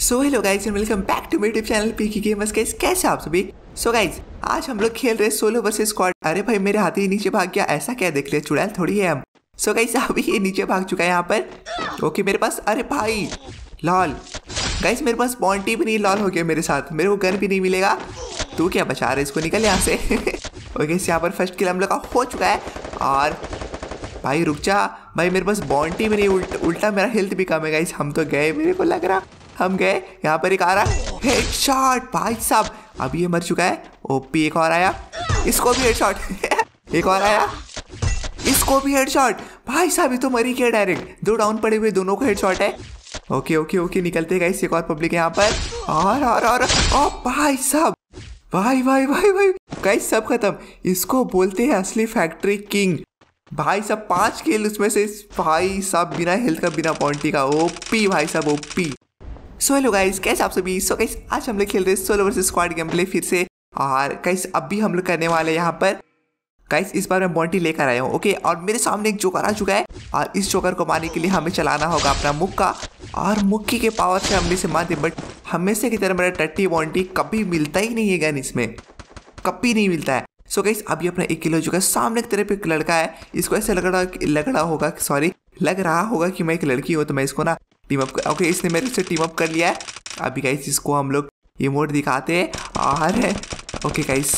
So hello guys and welcome back to मेरे YouTube channel पीकी gamers guys कैसे आप सभी सो so गाइज आज हम लोग खेल रहे सोलो वर्सेस स्क्वाड अरे भाई मेरे हाथ ही नीचे भाग गया ऐसा क्या देख रहे चुड़ैल थोड़ी है हम सो गाइज अभी ये नीचे भाग चुका है यहाँ पर ओके मेरे पास अरे भाई लॉल गाइज मेरे पास बॉन्टी भी नहीं लॉल हो गया मेरे साथ मेरे को गन भी नहीं मिलेगा तू क्या बचा रहे इसको निकल यहाँ से ओके इस यहाँ पर फर्स्ट किल हम लोग का हो चुका है और भाई रुक जा भाई मेरे पास बॉन्टी भी नहीं उल्ट, उल्टा मेरा हेल्थ भी कम है गाइज हम तो गए मेरे को लग रहा हम गए यहाँ पर एक आ रहा है हेडशॉट भाई साहब अभी ये मर चुका है ओपी एक और आया इसको भी हेडशॉट एक और आया इसको भी हेडशॉट भाई साहब ये तो मरी क्या डायरेक्ट दो डाउन पड़े हुए दोनों को हेडशॉट है ओके ओके ओके निकलते गए एक और पब्लिक यहाँ पर और और और ओ भाई साहब भाई भाई भाई भाई गाइस सब खत्म इसको बोलते हैं असली फैक्ट्री किंग भाई साहब पांच खेल उसमें से भाई साहब बिना हेल्थ का बिना पॉइंटी का ओपी भाई साहब ओपी सो हेलो गाइस कैसे आप सभी सो गाइस आज हम लोग खेल रहे हैं solo versus squad game play फिर से और गाइस अब भी हम लोग करने वाले हैं यहाँ पर गाइस इस बार मैं बॉन्टी लेकर आया हूँ ओके और मेरे सामने एक जोकर आ चुका है और इस जोकर को मारने के लिए हमें चलाना होगा अपना मुक्का और मुक्की के पावर से हमने इसे मारते बट हमेशा की तरह मेरा टट्टी बॉन्टी कभी मिलता ही नहीं है गन इसमें कभी नहीं मिलता है सो गाइस अभी अपना एक किलो हो चुका है सामने की तरफ एक लड़का है इसको ऐसे लग रहा लग रहा होगा सॉरी लग रहा होगा कि मैं एक लड़की हूँ तो मैं इसको ना टीम अप ओके इसने मेरे से टीम अप कर लिया है अभी गाइस तो इसको हम लोग ये मोड दिखाते हैं आर है ओके गाइस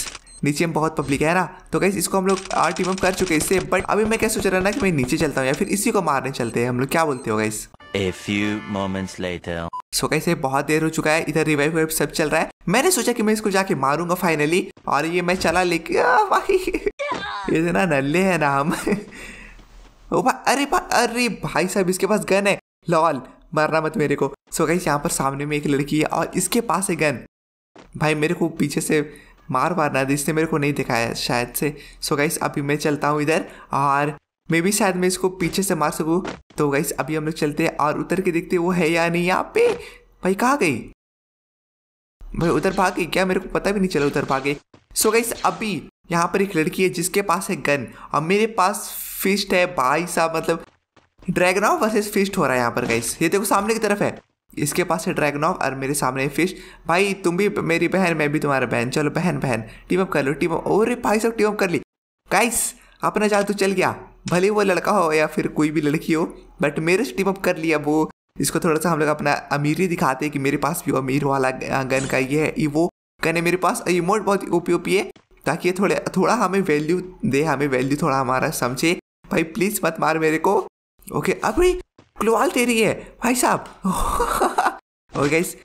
नीचे में बहुत पब्लिक है ना तो गाइस इसको हम लोग आर टीम अप कर चुके हैं इससे बट अभी मैं क्या सोच रहा ना कि मैं नीचे चलता हूँ या फिर इसी को मारने चलते हैं हम लोग क्या बोलते हो guys A few moments later. So so, कैसे बहुत देर हो चुका है इधर रिवाइव वाइव सब चल रहा है मैंने सोचा कि मैं इसको जाके मारूंगा फाइनली और ये मैं चला लेके भाई ये तो ना नल्ले है ना हम अरे भाई अरे भाई साहब इसके पास गन है लॉल मरना मत मेरे को सो गई यहाँ पर सामने में एक लड़की है और इसके पास है गन भाई मेरे को पीछे से मार मारना था इसने मेरे को नहीं दिखाया शायद से सो गई अभी मैं चलता हूँ इधर और मे भी शायद मैं इसको पीछे से मार सकूँ तो गईस अभी हम लोग चलते हैं और उतर के देखते वो है या नहीं यहाँ पे भाई कहाँ गई भाई उधर भागे क्या मेरे को पता भी नहीं चला उधर भागे सो गईस अभी यहाँ पर एक लड़की है जिसके पास है गन और मेरे पास फिस्ट है भाई साहब मतलब ड्रैगनॉफ वर्सेस फिस्ट हो रहा है यहाँ पर गाइस ये देखो सामने की तरफ है इसके पास है ड्रैगनॉफ और मेरे सामने है फिश भाई तुम भी मेरी बहन मैं भी तुम्हारा बहन चलो बहन बहन टीम अप कर लो टीम अप और भाई सब टीम अप कर ली गाइस अपना जादू चल गया भले वो लड़का हो या फिर कोई भी लड़की हो बट मेरे से टीम अप कर लिया वो इसको थोड़ा सा हम लोग अपना अमीरी दिखाते हैं कि मेरे पास भी अमीर वाला गन का ये है वो गन है मेरे पास ये मोड बहुत ओपी ओपी है ताकि ये थोड़े थोड़ा हमें वैल्यू दे हमें वैल्यू थोड़ा हमारा समझे भाई प्लीज़ मत मार मेरे को ओके अबे क्लोवाल तेरी है भाई साहब ओके गाइस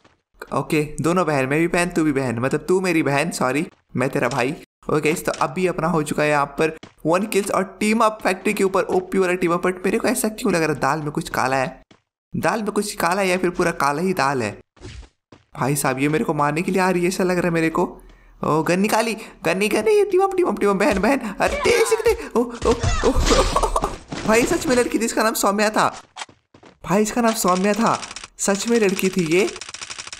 ओके दोनों बहन मैं भी बहन तू भी बहन मतलब तू मेरी बहन सॉरी मैं तेरा भाई ओके okay, तो अब भी अपना हो चुका है यहाँ पर वन किल्स और टीम अप फैक्ट्री के ऊपर ओपी वाला टीम अप बट मेरे को ऐसा क्यों लग रहा है दाल में कुछ काला है दाल में कुछ काला है या फिर पूरा काला ही दाल है भाई साहब ये मेरे को मारने के लिए आ रही है ऐसा लग रहा है मेरे को ओ गन निकाली गन्नी गन्नी team up team up team up बहन बहन अरे ओ ओ ओ, ओ, ओ, ओ भाई सच में लड़की थी इसका नाम सौम्या था भाई इसका नाम सौम्या था सच में लड़की थी ये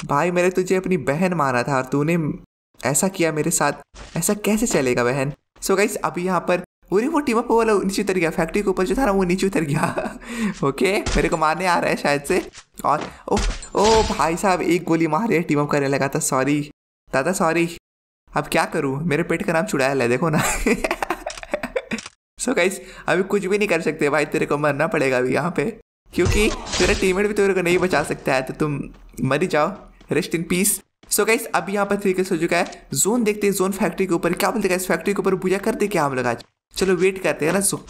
भाई मैंने तुझे अपनी बहन माना था और तूने ऐसा किया मेरे साथ ऐसा कैसे चलेगा बहन सो so गाइस अभी यहाँ पर पूरी वो टीम अप वाला नीचे उतर गया फैक्ट्री के ऊपर जो था ना वो नीचे उतर गया ओके मेरे को मारने आ रहा है शायद से और ओ ओ भाई साहब एक गोली मार रही है टीम अप करने लगा था सॉरी दादा सॉरी अब क्या करूँ मेरे पेट का नाम छुड़ाया है देखो ना सो so गाइस अभी कुछ भी नहीं कर सकते भाई तेरे को मरना पड़ेगा अभी यहाँ पे क्योंकि तेरा टीममेट भी तेरे को नहीं बचा सकता है तो तुम मर ही जाओ rest in peace so guys अब यहाँ पर तरीके से हो चुका है जोन देखते हैं जोन फैक्ट्री के ऊपर क्या बोलते हैं इस फैक्ट्री के ऊपर पूजा कर दे क्या हम लोग आज चलो वेट करते हैं ना सो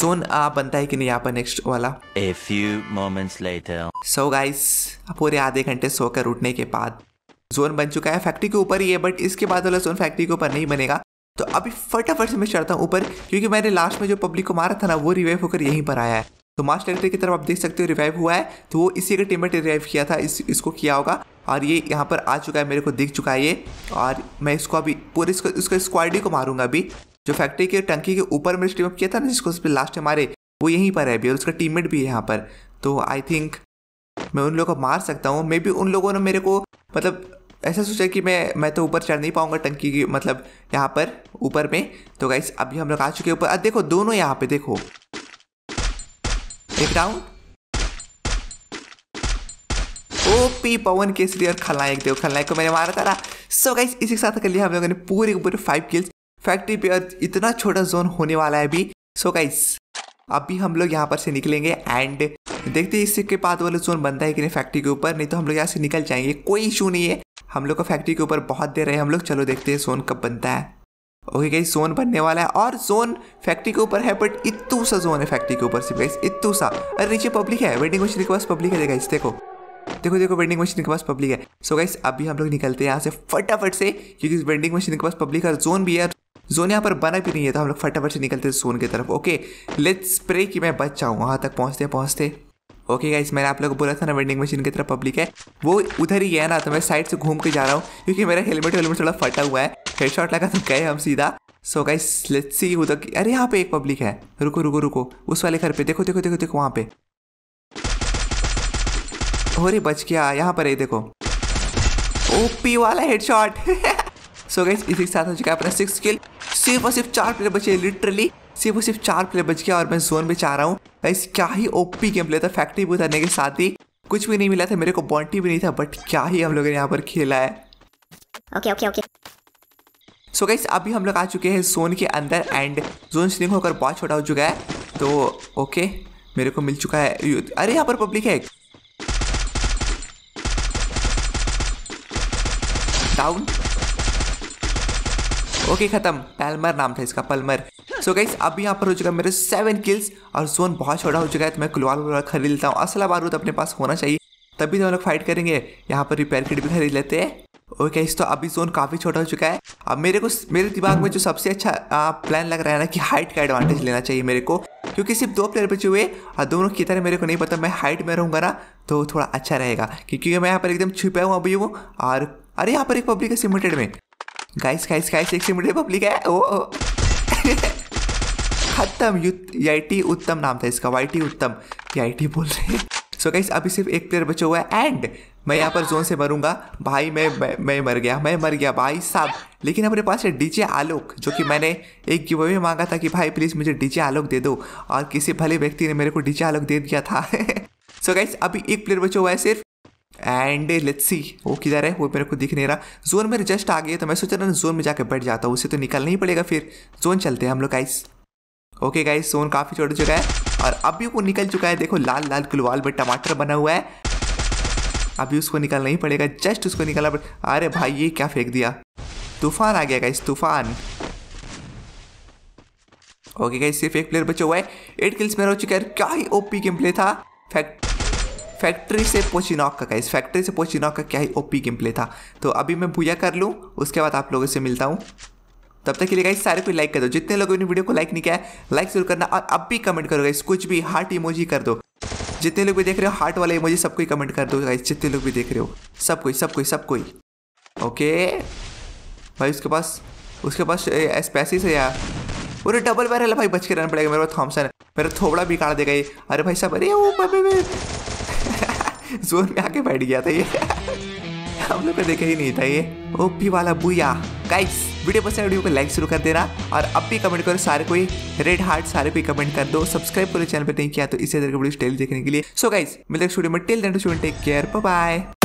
जोन आ बनता है कि नहीं यहाँ पर नेक्स्ट वाला a few moments later so guys पूरे आधे घंटे सोकर उठने के बाद जोन बन चुका है फैक्ट्री के ऊपर ही है बट इसके बाद वाला जोन फैक्ट्री के ऊपर नहीं बनेगा तो अभी फटाफट से मैं चढ़ता हूँ ऊपर क्योंकि मैंने लास्ट में जो पब्लिक को मारा था ना वो रिवाइव होकर यहीं पर आया है तो मास्ट डायरेक्टर की तरफ आप देख सकते हो रिवाइव हुआ है तो वो इसी का टीम रिवाइव किया था इस इसको किया होगा और ये यहाँ पर आ चुका है मेरे को दिख चुका है ये और मैं इसको अभी पूरे इसको इसको स्क्वाडी को मारूंगा अभी जो फैक्ट्री के टंकी के ऊपर मैंने स्टीमअप किया था ना जिसको उस लास्ट में मारे वो यहीं पर है अभी और उसका टीममेट भी है यहाँ पर तो आई थिंक मैं उन लोगों को मार सकता हूँ मे बी उन लोगों ने मेरे को मतलब ऐसा सोचा कि मैं मैं तो ऊपर चढ़ नहीं पाऊंगा टंकी की मतलब यहाँ पर ऊपर में तो गाइस अभी हम लोग आ चुके ऊपर अब देखो दोनों यहाँ पे देखो एक डाउन ओपी पवन केसरी और खलनायक देव खलनायक को मैंने मारा था ना सो गाइस इसी के साथ कर लिया हम लोगों ने पूरे पूरे फाइव किल्स फैक्ट्री पे और इतना छोटा जोन होने वाला है अभी सो गाइस अभी हम लोग यहाँ पर से निकलेंगे एंड देखते हैं इसके बाद वाला जोन बनता है कि नहीं फैक्ट्री के ऊपर नहीं तो हम लोग यहाँ से निकल जाएंगे कोई इशू नहीं है हम लोग को फैक्ट्री के ऊपर बहुत देर रहे हम लोग चलो देखते हैं सोन कब बनता है ओके गई सोन बनने वाला है और सोन फैक्ट्री के ऊपर है बट इतू सा जोन है फैक्ट्री के ऊपर से गाइस इतू सा अरे नीचे पब्लिक है वेंडिंग मशीन के पास पब्लिक है इस देखो देखो देखो वेंडिंग मशीन के पास पब्लिक है सो so गाइस अभी हम लोग निकलते हैं यहाँ से फटाफट से क्योंकि वेंडिंग मशीन के पास पब्लिक है जोन भी है जोन यहाँ पर बना भी नहीं है तो हम लोग फटाफट से निकलते हैं सोन की तरफ ओके लेट्स प्रे कि मैं बच जाऊँ वहाँ तक पहुँचते पहुँचते ओके okay गाइस मैंने आप लोगों को बोला था ना वेंडिंग मशीन की तरफ पब्लिक है वो उधर ही गया ना तो मैं साइड से घूम के जा रहा हूँ क्योंकि मेरा हेलमेट वेलमेट थोड़ा फटा हुआ है हेड शॉट लगा तो गए हम सीधा सो गाइस लेट्स सी उधर की अरे यहाँ पे एक पब्लिक है रुको रुको रुको उस वाले घर पे देखो देखो देखो देखो वहाँ पे हो अरे बच गया यहाँ पर है देखो ओपी वाला हेड शॉट सो गाइस इसी के साथ हो चुका है अपना सिक्स किल सिर्फ और सिर्फ चार प्लेयर बचे लिटरली सिर्फ और सिर्फ चार प्लेयर बच गया और मैं जोन में चाह रहा हूँ गाइस क्या ही ओपी गेम प्ले था फैक्ट्री भी उतरने के साथ ही कुछ भी नहीं मिला था मेरे को बॉन्टी भी नहीं था बट क्या ही हम लोग ने यहाँ पर खेला है okay okay okay so guys अभी हम लोग आ चुके हैं जोन के अंदर एंड जोन स्लिंग होकर बहुत छोटा हो चुका है तो ओके मेरे को मिल चुका है अरे यहाँ पर पब्लिक है डाउन ओके खत्म पैलमर नाम था इसका पलमर सो गई अब यहाँ पर हो चुका मेरे सेवन किल्स और जोन बहुत छोटा हो चुका है तो मैं कुलवाल वाला खरीद लेता हूँ असला बारूद तो अपने पास होना चाहिए तभी तो हम लोग फाइट करेंगे यहाँ पर रिपेयर किट भी खरीद लेते हैं ओके okay, तो अभी जोन काफ़ी छोटा हो चुका है अब मेरे को मेरे दिमाग में जो सबसे अच्छा आ, प्लान लग रहा है ना कि हाइट का एडवांटेज लेना चाहिए मेरे को क्योंकि सिर्फ दो प्लेयर बचे हुए और दोनों की तरह मेरे को नहीं पता मैं हाइट में रहूँगा ना तो थोड़ा अच्छा रहेगा क्योंकि मैं यहाँ पर एकदम छुपा हुआ अभी हूँ और अरे यहाँ पर एक पब्लिक है सिमेटेड में गाइस गाइस गाइस एक से पब्लिक है ओ, खत्म यूटी उत्तम नाम था इसका वाई उत्तम याइटी बोल रहे हैं सो so गाइस अभी सिर्फ एक प्लेयर बचा हुआ है एंड मैं यहाँ पर जोन से मरूंगा भाई मैं मैं, मैं मर गया मैं मर गया भाई साहब लेकिन हमारे पास है डीजे आलोक जो कि मैंने एक गिव में मांगा था कि भाई प्लीज़ मुझे डीजे आलोक दे दो और किसी भले व्यक्ति ने मेरे को डीजे आलोक दे दिया था सो so गाइस अभी एक प्लेयर बचा हुआ है सिर्फ एंड लेट्स सी वो किधर है वो मेरे को दिख नहीं रहा जोन मेरे जस्ट आ गया तो मैं सोच रहा जोन में जाकर बैठ जाता हूँ उसे तो निकलना ही पड़ेगा फिर जोन चलते हैं हम लोग गाइस ओके गाइस जोन काफ़ी छोड़ चुका है और अभी वो निकल चुका है देखो लाल लाल गुलवाल में टमाटर बना हुआ है अभी उसको निकलना ही पड़ेगा जस्ट उसको निकलना पड़ेगा अरे भाई ये क्या फेंक दिया तूफान आ गया गाइस तूफान ओके गाइस सिर्फ एक प्लेयर बचा हुआ है एट किल्स मेरा हो चुका है क्या ही ओपी गेम प्ले था फैक्ट फैक्ट्री से पोचिनॉक का इस फैक्ट्री से पोचिनॉक का क्या ही ओपी गेम प्ले था तो अभी मैं भूया कर लूँ उसके बाद आप लोगों से मिलता हूँ तब तक के लिए गाइस सारे को लाइक कर दो जितने लोगों ने वीडियो को लाइक नहीं किया है लाइक जरूर करना और अब भी कमेंट करो गाइस कुछ भी हार्ट इमोजी कर दो जितने लोग भी देख रहे हो हार्ट वाले इमोजी सबको ही कमेंट कर दो गाइस जितने लोग भी देख रहे हो सब कोई सब कोई सब कोई ओके भाई उसके पास उसके पास स्पेसिस है यार पूरे डबल बैरल भाई बच के रहना पड़ेगा मेरे पास थॉमसन है मेरा थोबड़ा बिगाड़ देगा ये अरे भाई साहब अरे जोर में आके बैठ गया था ये हम लोग देखा ही नहीं था ये ओपी वाला बुया गाइस वीडियो पसंद वीडियो को लाइक शुरू कर देना और अब भी कमेंट करो सारे कोई रेड हार्ट सारे कोई कमेंट कर दो सब्सक्राइब करो चैनल पर नहीं किया तो इसी तरह के वीडियो स्टाइल देखने के लिए सो गाइस मिलते स्टूडियो में टेल टेक केयर बाय